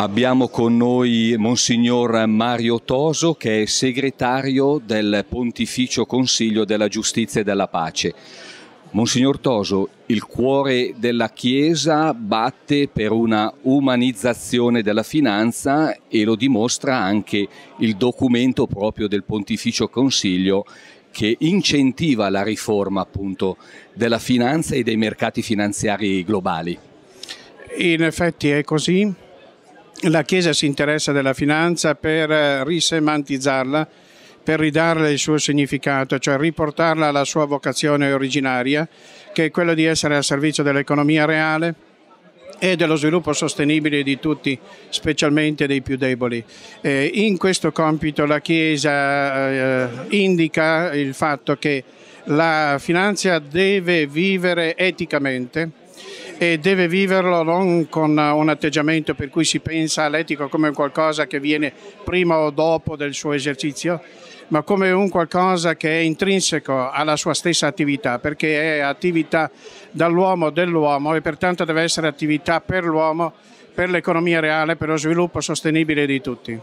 Abbiamo con noi Monsignor Mario Toso che è segretario del Pontificio Consiglio della Giustizia e della Pace. Monsignor Toso, il cuore della Chiesa batte per una umanizzazione della finanza e lo dimostra anche il documento proprio del Pontificio Consiglio che incentiva la riforma appunto della finanza e dei mercati finanziari globali. In effetti è così la Chiesa si interessa della finanza per eh, risemantizzarla, per ridarle il suo significato, cioè riportarla alla sua vocazione originaria, che è quella di essere al servizio dell'economia reale e dello sviluppo sostenibile di tutti, specialmente dei più deboli. Eh, in questo compito la Chiesa eh, indica il fatto che la finanza deve vivere eticamente, e deve viverlo non con eh, un atteggiamento per cui si pensa all'etico come qualcosa che viene prima o dopo del suo esercizio, ma come un qualcosa che è intrinseco alla sua stessa attività, perché è attività dall'uomo dell'uomo e pertanto deve essere attività per l'uomo, per l'economia reale, per lo sviluppo sostenibile di tutti.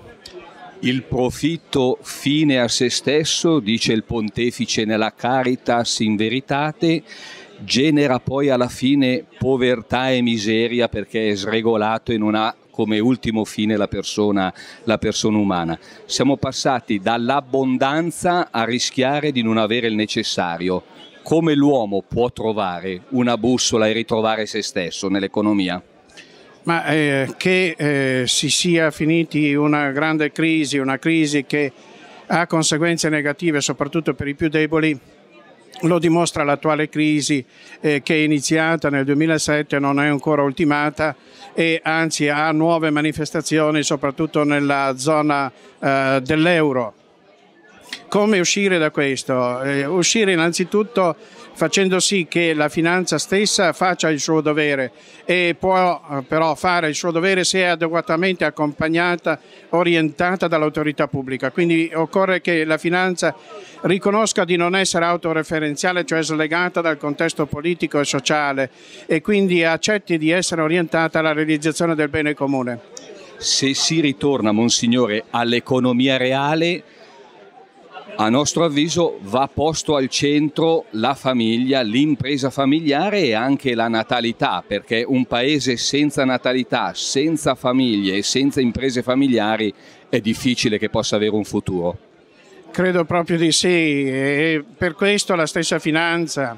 Il profitto fine a se stesso, dice il pontefice nella Caritas in Veritate, genera poi alla fine povertà e miseria perché è sregolato e non ha come ultimo fine la persona, la persona umana. Siamo passati dall'abbondanza a rischiare di non avere il necessario. Come l'uomo può trovare una bussola e ritrovare se stesso nell'economia? Ma eh, che eh, si sia finiti una grande crisi, una crisi che ha conseguenze negative soprattutto per i più deboli, lo dimostra l'attuale crisi eh, che è iniziata nel 2007, non è ancora ultimata e anzi ha nuove manifestazioni soprattutto nella zona eh, dell'euro. Come uscire da questo? Eh, uscire innanzitutto facendo sì che la finanza stessa faccia il suo dovere e può eh, però fare il suo dovere se è adeguatamente accompagnata, orientata dall'autorità pubblica. Quindi occorre che la finanza riconosca di non essere autoreferenziale, cioè slegata dal contesto politico e sociale e quindi accetti di essere orientata alla realizzazione del bene comune. Se si ritorna, Monsignore, all'economia reale, a nostro avviso va posto al centro la famiglia, l'impresa familiare e anche la natalità, perché un paese senza natalità, senza famiglie e senza imprese familiari è difficile che possa avere un futuro. Credo proprio di sì e per questo la stessa finanza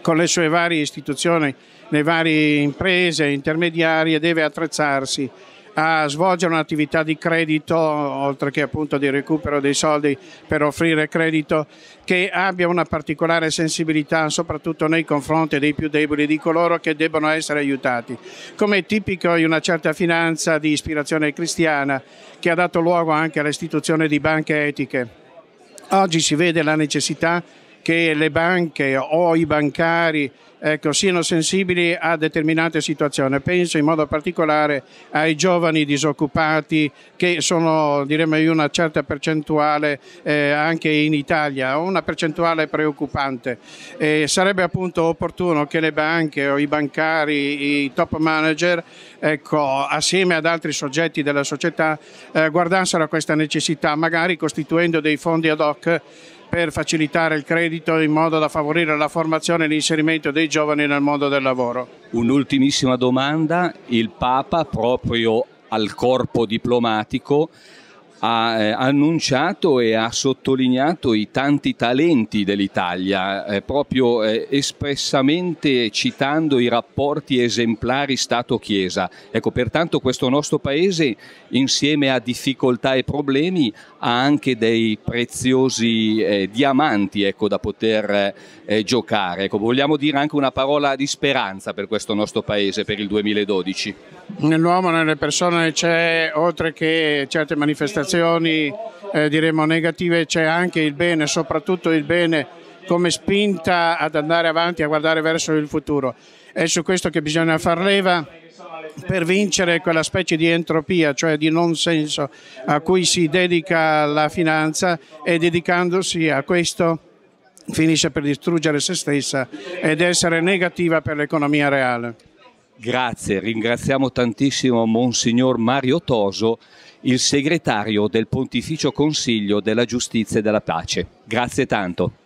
con le sue varie istituzioni, le varie imprese intermediarie deve attrezzarsi a svolgere un'attività di credito, oltre che appunto di recupero dei soldi per offrire credito, che abbia una particolare sensibilità soprattutto nei confronti dei più deboli, di coloro che debbono essere aiutati. Come è tipico di una certa finanza di ispirazione cristiana che ha dato luogo anche all'istituzione di banche etiche. Oggi si vede la necessità che le banche o i bancari ecco, siano sensibili a determinate situazioni. Penso in modo particolare ai giovani disoccupati che sono diremmo una certa percentuale eh, anche in Italia, una percentuale preoccupante. Eh, sarebbe appunto opportuno che le banche o i bancari, i top manager, ecco, assieme ad altri soggetti della società, eh, guardassero a questa necessità, magari costituendo dei fondi ad hoc per facilitare il credito in modo da favorire la formazione e l'inserimento dei giovani nel mondo del lavoro. Un'ultimissima domanda, il Papa proprio al corpo diplomatico ha eh, annunciato e ha sottolineato i tanti talenti dell'Italia, eh, proprio eh, espressamente citando i rapporti esemplari Stato-Chiesa. Ecco, pertanto questo nostro Paese, insieme a difficoltà e problemi, ha anche dei preziosi eh, diamanti ecco, da poter eh, giocare. Ecco, vogliamo dire anche una parola di speranza per questo nostro Paese, per il 2012. Nell'uomo, nelle persone c'è, oltre che certe manifestazioni, emozioni eh, diremo negative c'è anche il bene, soprattutto il bene come spinta ad andare avanti, a guardare verso il futuro. È su questo che bisogna far leva per vincere quella specie di entropia, cioè di non senso a cui si dedica la finanza e dedicandosi a questo finisce per distruggere se stessa ed essere negativa per l'economia reale. Grazie, ringraziamo tantissimo Monsignor Mario Toso il segretario del Pontificio Consiglio della Giustizia e della Pace. Grazie tanto.